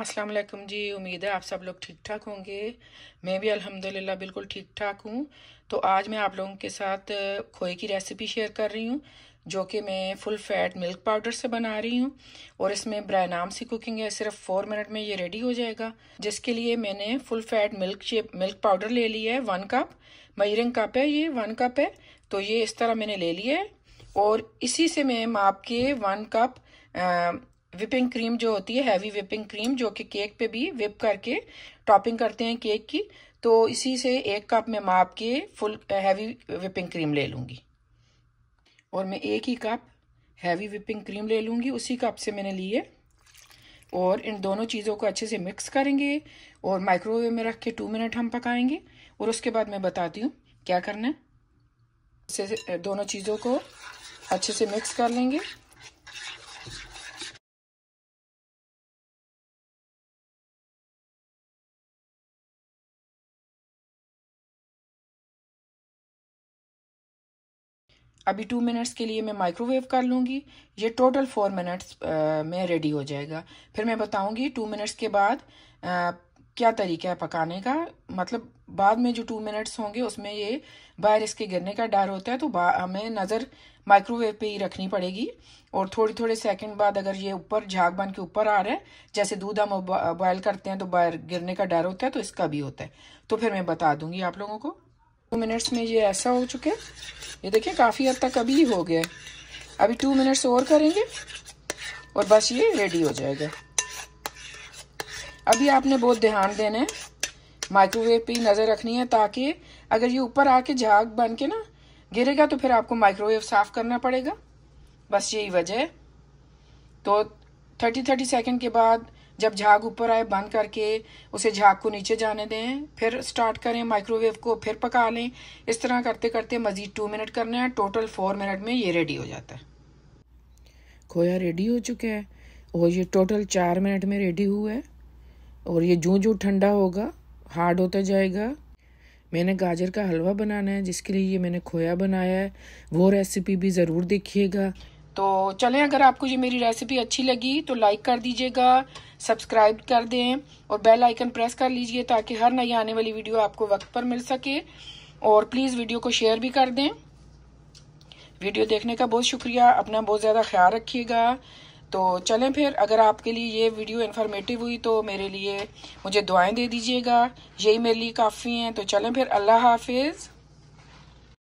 अस्सलाम वालेकुम जी उम्मीद है आप सब लोग ठीक ठाक होंगे मैं भी अल्हम्दुलिल्लाह बिल्कुल ठीक ठाक हूँ तो आज मैं आप लोगों के साथ खोए की रेसिपी शेयर कर रही हूँ जो कि मैं फुल फैट मिल्क पाउडर से बना रही हूँ और इसमें ब्राय नाम सी कुकिंग है सिर्फ फोर मिनट में ये रेडी हो जाएगा जिसके लिए मैंने full fat milk milk powder ले लिया है वन कप मयरिंग कप है ये वन कप है तो ये इस तरह मैंने ले लिया है और इसी से मैं माप के वन कप विपिंग क्रीम जो होती है हैवी विपिंग क्रीम जो कि केक पे भी विप करके टॉपिंग करते हैं केक की तो इसी से एक कप मैं माप के फुल हैवी विपिंग क्रीम ले लूँगी और मैं एक ही कप हैवी विपिंग क्रीम ले लूँगी उसी कप से मैंने लिए और इन दोनों चीज़ों को अच्छे से मिक्स करेंगे और माइक्रोवेव में रख के टू मिनट हम पकाएंगे और उसके बाद मैं बताती हूँ क्या करना है uh, दोनों चीज़ों को अच्छे से मिक्स कर लेंगे अभी टू मिनट्स के लिए मैं माइक्रोवेव कर लूँगी ये टोटल फोर मिनट्स में रेडी हो जाएगा फिर मैं बताऊँगी टू मिनट्स के बाद आ, क्या तरीका है पकाने का मतलब बाद में जो टू मिनट्स होंगे उसमें ये बाहर इसके गिरने का डर होता है तो हमें नज़र माइक्रोवेव पे ही रखनी पड़ेगी और थोड़ी थोड़े सेकंड बाद अगर ये ऊपर झाग बन के ऊपर आ रहा है जैसे दूध हम बॉयल करते हैं तो बाहर गिरने का डर होता है तो इसका भी होता है तो फिर मैं बता दूंगी आप लोगों को टू मिनट्स में ये ऐसा हो चुके ये देखिए काफ़ी हद तक अभी हो गया अभी टू मिनट्स और करेंगे और बस ये रेडी हो जाएगा अभी आपने बहुत ध्यान देना है माइक्रोवेव पे नज़र रखनी है ताकि अगर ये ऊपर आके झाग बन के ना गिरेगा तो फिर आपको माइक्रोवेव साफ़ करना पड़ेगा बस यही वजह है तो थर्टी थर्टी सेकेंड के बाद जब झाग ऊपर आए बंद करके उसे झाग को नीचे जाने दें फिर स्टार्ट करें माइक्रोवेव को फिर पका लें इस तरह करते करते मज़ीद टू मिनट करना है टोटल फोर मिनट में ये रेडी हो जाता है खोया रेडी हो चुका है और ये टोटल चार मिनट में रेडी हुआ है और ये जूँ जूँ ठंडा होगा हार्ड होता जाएगा मैंने गाजर का हलवा बनाना है जिसके लिए ये मैंने खोया बनाया है वो रेसिपी भी ज़रूर देखिएगा तो चलें अगर आपको ये मेरी रेसिपी अच्छी लगी तो लाइक कर दीजिएगा सब्सक्राइब कर दें और बेल आइकन प्रेस कर लीजिए ताकि हर नई आने वाली वीडियो आपको वक्त पर मिल सके और प्लीज़ वीडियो को शेयर भी कर दें वीडियो देखने का बहुत शुक्रिया अपना बहुत ज़्यादा ख्याल रखिएगा तो चलें फिर अगर आपके लिए ये वीडियो इन्फॉर्मेटिव हुई तो मेरे लिए मुझे दुआएं दे दीजिएगा यही मेरे लिए काफ़ी हैं तो चलें फिर अल्लाह हाफिज़